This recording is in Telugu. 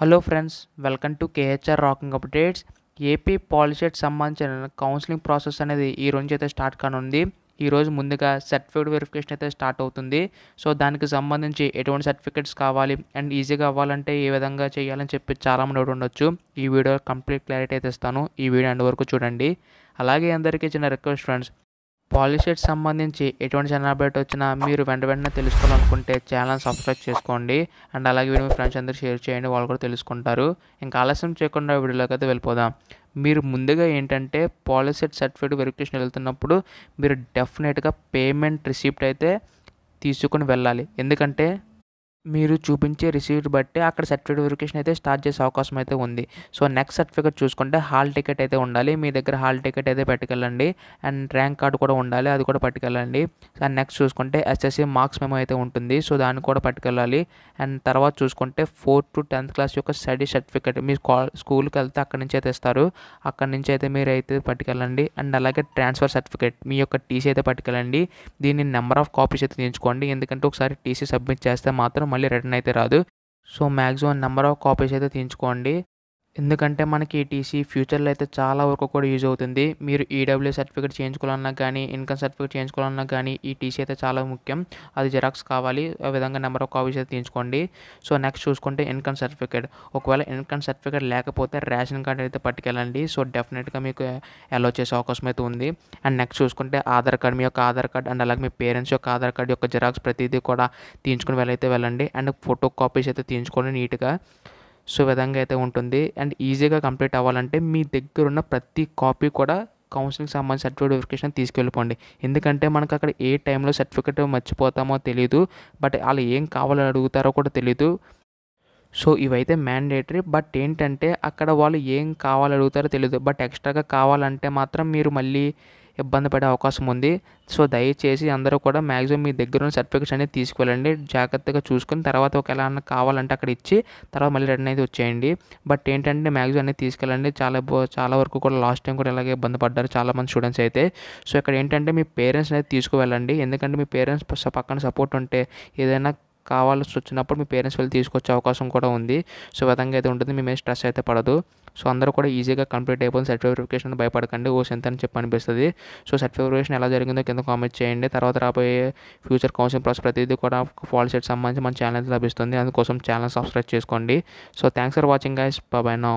hello friends welcome to KHR rocking updates AP POLYCET సంబంధించిన కౌన్సిలింగ్ ప్రాసెస్ అనేది ఈ రోజు అయితే స్టార్ట్ కానుంది ఈరోజు ముందుగా సర్టిఫికేట్ వెరిఫికేషన్ అయితే స్టార్ట్ అవుతుంది సో దానికి సంబంధించి ఎటువంటి సర్టిఫికేట్స్ కావాలి అండ్ ఈజీగా అవ్వాలంటే ఏ విధంగా చేయాలని చెప్పి చాలామంది ఉండొచ్చు ఈ వీడియో కంప్లీట్ క్లారిటీ అయితే ఇస్తాను ఈ వీడియో అండ్ వరకు చూడండి అలాగే అందరికీ చిన్న రిక్వెస్ట్ ఫ్రెండ్స్ పాలిషెట్ సంబంధించి ఎటువంటి ఛానల్ అప్డేట్ వచ్చినా మీరు వెంట వెంటనే తెలుసుకోవాలనుకుంటే ఛానల్ సబ్స్క్రైబ్ చేసుకోండి అండ్ అలాగే వీడియో మీ ఫ్రెండ్స్ అందరూ షేర్ చేయండి వాళ్ళు కూడా తెలుసుకుంటారు ఇంకా ఆలస్యం చేయకుండా వీడియోలోకి అయితే వెళ్ళిపోదాం మీరు ముందుగా ఏంటంటే పాలిసెట్ సర్టిఫికేట్ వెరిఫికేషన్ వెళ్తున్నప్పుడు మీరు డెఫినెట్గా పేమెంట్ రిసీప్ట్ అయితే తీసుకుని వెళ్ళాలి ఎందుకంటే మీరు చూపించే రిసీప్ట్ బట్టి అక్కడ సర్టిఫికేట్ వెరిఫికేషన్ అయితే స్టార్ట్ చేసే అవకాశం అయితే ఉంది సో నెక్స్ట్ సర్టిఫికేట్ చూసుకుంటే హాల్ టికెట్ అయితే ఉండాలి మీ దగ్గర హాల్ టికెట్ అయితే పట్టుకెళ్ళండి అండ్ ర్యాంక్ కార్డు కూడా ఉండాలి అది కూడా పట్టుకెళ్ళండి అండ్ నెక్స్ట్ చూసుకుంటే ఎస్ఎస్సి మార్క్స్ మేము అయితే ఉంటుంది సో దాన్ని కూడా పట్టుకెళ్ళాలి అండ్ తర్వాత చూసుకుంటే ఫోర్త్ టు టెన్త్ క్లాస్ యొక్క స్టడీ సర్టిఫికేట్ మీ స్కూల్కి వెళ్తే అక్కడి నుంచి అయితే ఇస్తారు అక్కడి నుంచి అయితే మీరు అయితే పట్టుకెళ్ళండి అండ్ అలాగే ట్రాన్స్ఫర్ సర్టిఫికేట్ మీ యొక్క టీసీ అయితే పట్టుకెళ్ళండి దీన్ని నెంబర్ ఆఫ్ కాపీస్ అయితే తీయించుకోండి ఎందుకంటే ఒకసారి టీసీ సబ్మిట్ చేస్తే మాత్రం మళ్ళీ రిటర్న్ అయితే రాదు so maximum number of copies అయితే తీయించుకోండి ఎందుకంటే మనకి ఈ టీసీ ఫ్యూచర్లో అయితే చాలా వరకు కూడా యూజ్ అవుతుంది మీరు ఈడబ్ల్యూ e సర్టిఫికేట్ చేయించుకోవాలన్నా కానీ ఇన్కమ్ సర్టిఫికేట్ చేయించుకోవాలన్నా కానీ ఈ టీసీ అయితే చాలా ముఖ్యం అది జిరాక్స్ కావాలి ఆ విధంగా నెంబర్ ఆఫ్ కాపీస్ అయితే తీయించుకోండి సో నెక్స్ట్ చూసుకుంటే ఇన్కమ్ సర్టిఫికేట్ ఒకవేళ ఇన్కమ్ సర్టిఫికేట్ లేకపోతే రేషన్ కార్డు అయితే పట్టుకెళ్ళండి సో డెఫినెట్గా మీకు అలో చేసే అవకాశం అయితే ఉంది అండ్ నెక్స్ట్ చూసుకుంటే ఆధార్ కార్డ్ మీ యొక్క ఆధార్ కార్డ్ అండ్ అలాగే మీ పేరెంట్స్ యొక్క ఆధార్ కార్డ్ యొక్క జిరాక్స్ ప్రతిదీ కూడా తీయించుకుని వెళ్ళైతే వెళ్ళండి అండ్ ఫోటో కాపీస్ అయితే తీయించుకోండి నీట్గా సో విధంగా అయితే ఉంటుంది అండ్ ఈజీగా కంప్లీట్ అవ్వాలంటే మీ దగ్గర ఉన్న ప్రతి కాపీ కూడా కౌన్సిలింగ్ సంబంధించిన సర్టిఫికేట్ వెరిఫికేషన్ తీసుకెళ్ళిపోండి ఎందుకంటే మనకు అక్కడ ఏ టైంలో సర్టిఫికేట్ మర్చిపోతామో తెలియదు బట్ వాళ్ళు ఏం కావాలని అడుగుతారో కూడా తెలియదు సో ఇవైతే మ్యాండేటరీ బట్ ఏంటంటే అక్కడ వాళ్ళు ఏం కావాలడుగుతారో అడుగుతారో తెలియదు బట్ ఎక్స్ట్రాగా కావాలంటే మాత్రం మీరు మళ్ళీ ఇబ్బంది పడే అవకాశం ఉంది సో దయచేసి అందరూ కూడా మ్యాక్సిమం మీ దగ్గర ఉన్న సర్టిఫికేట్స్ అనేది తీసుకెళ్ళండి జాగ్రత్తగా చూసుకుని తర్వాత ఒకవేళ కావాలంటే అక్కడ ఇచ్చి తర్వాత మళ్ళీ రిటర్న్ అయితే వచ్చేయండి బట్ ఏంటంటే మ్యాక్సిమం అనేది తీసుకెళ్ళండి చాలా చాలా వరకు కూడా లాస్ట్ టైం కూడా ఇలాగే ఇబ్బంది పడ్డారు చాలామంది స్టూడెంట్స్ అయితే సో ఇక్కడ ఏంటంటే మీ పేరెంట్స్ అనేది తీసుకువెళ్ళండి ఎందుకంటే మీ పేరెంట్స్ పక్కన సపోర్ట్ ఉంటే ఏదైనా కావాల్సి వచ్చినప్పుడు మీ పేరెంట్స్ వెళ్ళి తీసుకొచ్చే అవకాశం కూడా ఉంది సో విధంగా అయితే ఉంటుంది మీ మీద స్ట్రెస్ అయితే పడదు సో అందరూ కూడా ఈజీగా కంప్లీట్ అయిపోయింది సర్టిఫికేట్ వెరిఫికేషన్ భయపడకండి ఓ సెంత అని చెప్పి అనిపిస్తుంది సో సర్టిఫికేట్ వెరిఫికేషన్ ఎలా జరిగిందో కింద కామెంట్ చేయండి తర్వాత రాబోయే ఫ్యూచర్ కౌన్సిలింగ్ ప్రాసెస్ ప్రతిదీ కూడా ఫాల్ సెట్ సంబంధించి మన ఛానల్ అయితే లభిస్తుంది అందుకోసం ఛానల్ సబ్స్క్రైబ్ చేసుకోండి so thanks for watching guys bye now